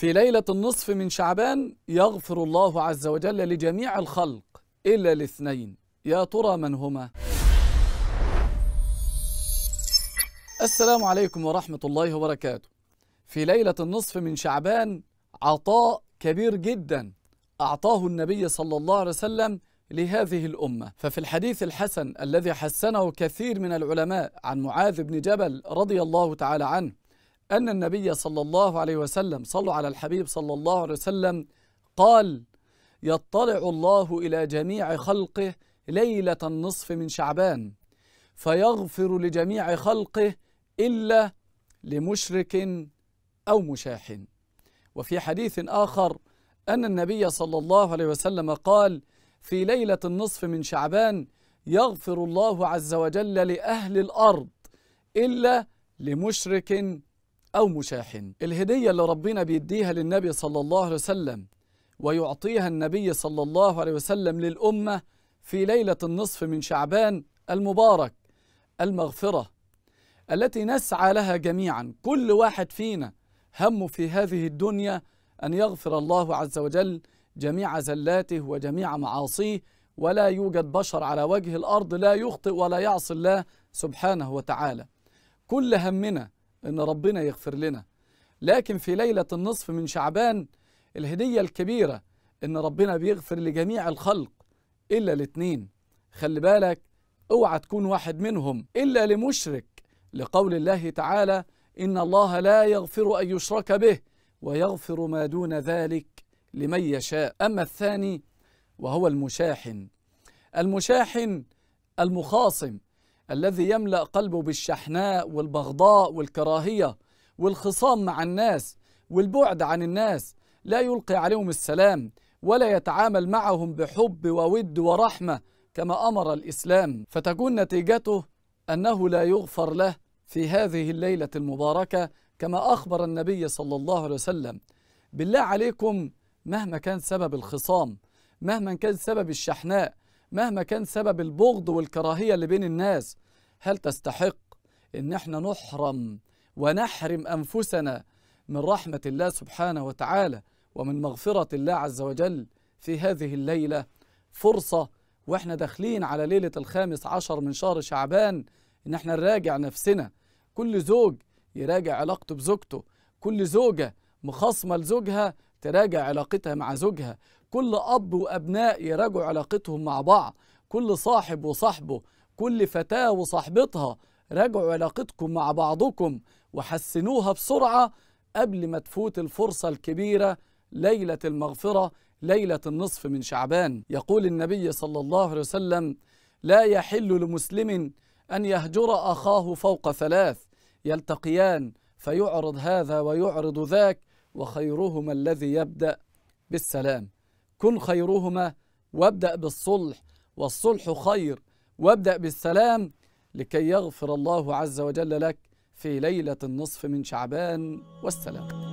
في ليلة النصف من شعبان يغفر الله عز وجل لجميع الخلق إلا الاثنين يا ترى من هما؟ السلام عليكم ورحمة الله وبركاته في ليلة النصف من شعبان عطاء كبير جدا أعطاه النبي صلى الله عليه وسلم لهذه الأمة ففي الحديث الحسن الذي حسنه كثير من العلماء عن معاذ بن جبل رضي الله تعالى عنه أن النبي صلى الله عليه وسلم صلوا على الحبيب صلى الله عليه وسلم قال يطلع الله إلى جميع خلقه ليلة النصف من شعبان فيغفر لجميع خلقه إلا لمشرك أو مشاح وفي حديث آخر أن النبي صلى الله عليه وسلم قال في ليلة النصف من شعبان يغفر الله عز وجل لأهل الأرض إلا لمشرك أو مشاحن الهدية اللي ربنا بيديها للنبي صلى الله عليه وسلم ويعطيها النبي صلى الله عليه وسلم للأمة في ليلة النصف من شعبان المبارك المغفرة التي نسعى لها جميعا كل واحد فينا همه في هذه الدنيا أن يغفر الله عز وجل جميع زلاته وجميع معاصيه ولا يوجد بشر على وجه الأرض لا يخطئ ولا يعصي الله سبحانه وتعالى كل همنا ان ربنا يغفر لنا لكن في ليله النصف من شعبان الهديه الكبيره ان ربنا بيغفر لجميع الخلق الا الاثنين خلي بالك اوعى تكون واحد منهم الا لمشرك لقول الله تعالى ان الله لا يغفر ان يشرك به ويغفر ما دون ذلك لمن يشاء اما الثاني وهو المشاحن المشاحن المخاصم الذي يملأ قلبه بالشحناء والبغضاء والكراهية والخصام مع الناس والبعد عن الناس لا يلقي عليهم السلام ولا يتعامل معهم بحب وود ورحمة كما أمر الإسلام فتكون نتيجته أنه لا يغفر له في هذه الليلة المباركة كما أخبر النبي صلى الله عليه وسلم بالله عليكم مهما كان سبب الخصام مهما كان سبب الشحناء مهما كان سبب البغض والكراهية اللي بين الناس هل تستحق إن احنا نحرم ونحرم أنفسنا من رحمة الله سبحانه وتعالى ومن مغفرة الله عز وجل في هذه الليلة فرصة واحنا داخلين على ليلة الخامس عشر من شهر شعبان إن احنا نراجع نفسنا كل زوج يراجع علاقته بزوجته كل زوجة مخاصمة لزوجها تراجع علاقتها مع زوجها كل أب وأبناء يراجعوا علاقتهم مع بعض كل صاحب وصاحبه كل فتاة وصاحبتها راجعوا علاقتكم مع بعضكم وحسنوها بسرعة قبل ما تفوت الفرصة الكبيرة ليلة المغفرة ليلة النصف من شعبان يقول النبي صلى الله عليه وسلم لا يحل لمسلم أن يهجر أخاه فوق ثلاث يلتقيان فيعرض هذا ويعرض ذاك وخيرهما الذي يبدأ بالسلام كن خيرهما وابدأ بالصلح والصلح خير وابدأ بالسلام لكي يغفر الله عز وجل لك في ليلة النصف من شعبان والسلام